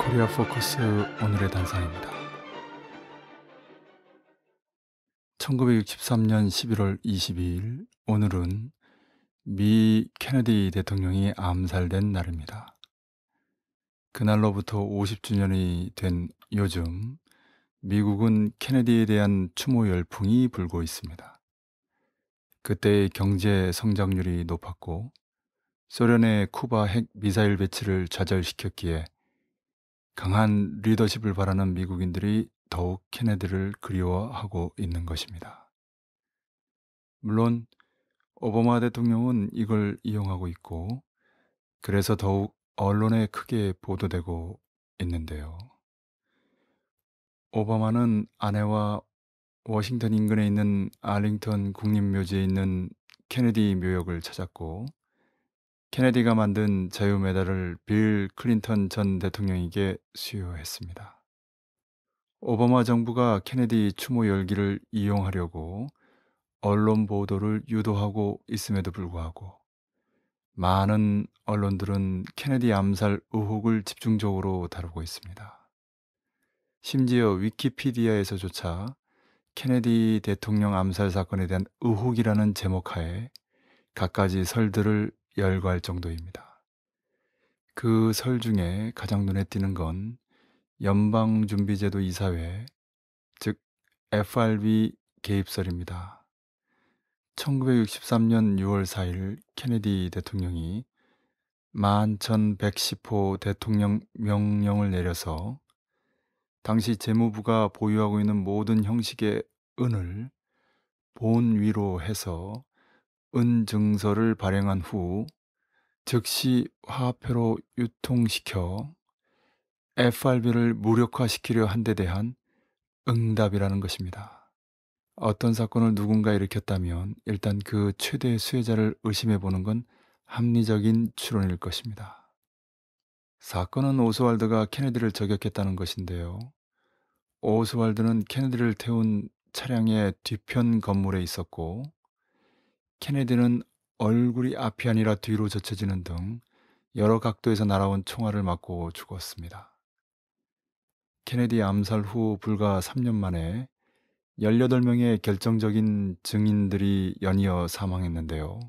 코리아 포커스 오늘의 단상입니다. 1963년 11월 22일 오늘은 미 케네디 대통령이 암살된 날입니다. 그날로부터 50주년이 된 요즘 미국은 케네디에 대한 추모 열풍이 불고 있습니다. 그때의 경제 성장률이 높았고 소련의 쿠바 핵 미사일 배치를 좌절시켰기에 강한 리더십을 바라는 미국인들이 더욱 케네디를 그리워하고 있는 것입니다. 물론 오바마 대통령은 이걸 이용하고 있고 그래서 더욱 언론에 크게 보도되고 있는데요. 오바마는 아내와 워싱턴 인근에 있는 알링턴 국립묘지에 있는 케네디 묘역을 찾았고 케네디가 만든 자유 메달을 빌 클린턴 전 대통령에게 수여했습니다. 오바마 정부가 케네디 추모 열기를 이용하려고 언론 보도를 유도하고 있음에도 불구하고 많은 언론들은 케네디 암살 의혹을 집중적으로 다루고 있습니다. 심지어 위키피디아에서조차 케네디 대통령 암살 사건에 대한 의혹이라는 제목하에 갖가지 설들을 열갈 정도입니다. 그 설 중에 가장 눈에 띄는 건 연방준비제도 이사회, 즉 FRB 개입설입니다. 1963년 6월 4일 케네디 대통령이 11,110호 대통령 명령을 내려서 당시 재무부가 보유하고 있는 모든 형식의 은을 본 위로 해서 은증서를 발행한 후 즉시 화폐로 유통시켜 FRB를 무력화시키려 한 데 대한 응답이라는 것입니다. 어떤 사건을 누군가 일으켰다면 일단 그 최대의 수혜자를 의심해 보는 건 합리적인 추론일 것입니다. 사건은 오스왈드가 케네디를 저격했다는 것인데요. 오스왈드는 케네디를 태운 차량의 뒤편 건물에 있었고 케네디는 얼굴이 앞이 아니라 뒤로 젖혀지는 등 여러 각도에서 날아온 총알을 맞고 죽었습니다. 케네디 암살 후 불과 3년 만에 18명의 결정적인 증인들이 연이어 사망했는데요.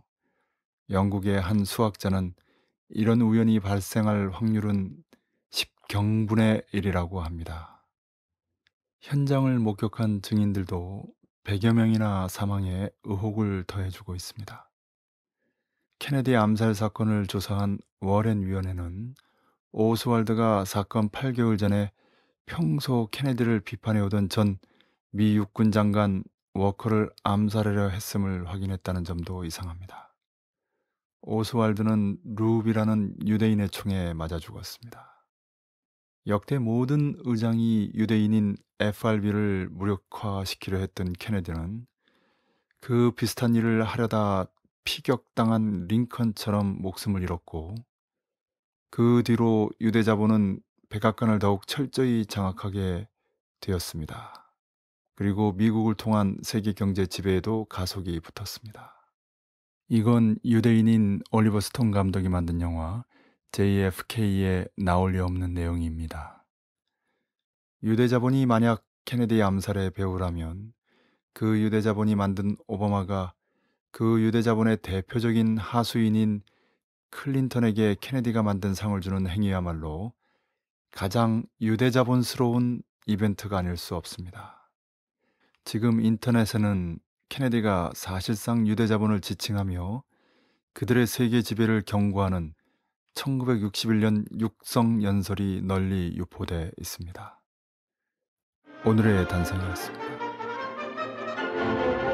영국의 한 수학자는 이런 우연이 발생할 확률은 10경분의 1이라고 합니다. 현장을 목격한 증인들도 100여 명이나 사망해 의혹을 더해주고 있습니다. 케네디 암살 사건을 조사한 워렌 위원회는 오스월드가 사건 8개월 전에 평소 케네디를 비판해오던 전 미 육군 장관 워커를 암살하려 했음을 확인했다는 점도 이상합니다. 오스월드는 루비라는 유대인의 총에 맞아 죽었습니다. 역대 모든 의장이 유대인인 FRB를 무력화시키려 했던 케네디는 그 비슷한 일을 하려다 피격당한 링컨처럼 목숨을 잃었고 그 뒤로 유대 자본은 백악관을 더욱 철저히 장악하게 되었습니다. 그리고 미국을 통한 세계 경제 지배에도 가속이 붙었습니다. 이건 유대인인 올리버 스톤 감독이 만든 영화 JFK에 나올 리 없는 내용입니다. 유대자본이 만약 케네디 암살의 배우라면 그 유대자본이 만든 오바마가 그 유대자본의 대표적인 하수인인 클린턴에게 케네디가 만든 상을 주는 행위야말로 가장 유대자본스러운 이벤트가 아닐 수 없습니다. 지금 인터넷에는 케네디가 사실상 유대자본을 지칭하며 그들의 세계 지배를 경고하는 1961년 육성 연설이 널리 유포돼 있습니다. 오늘의 단상이었습니다.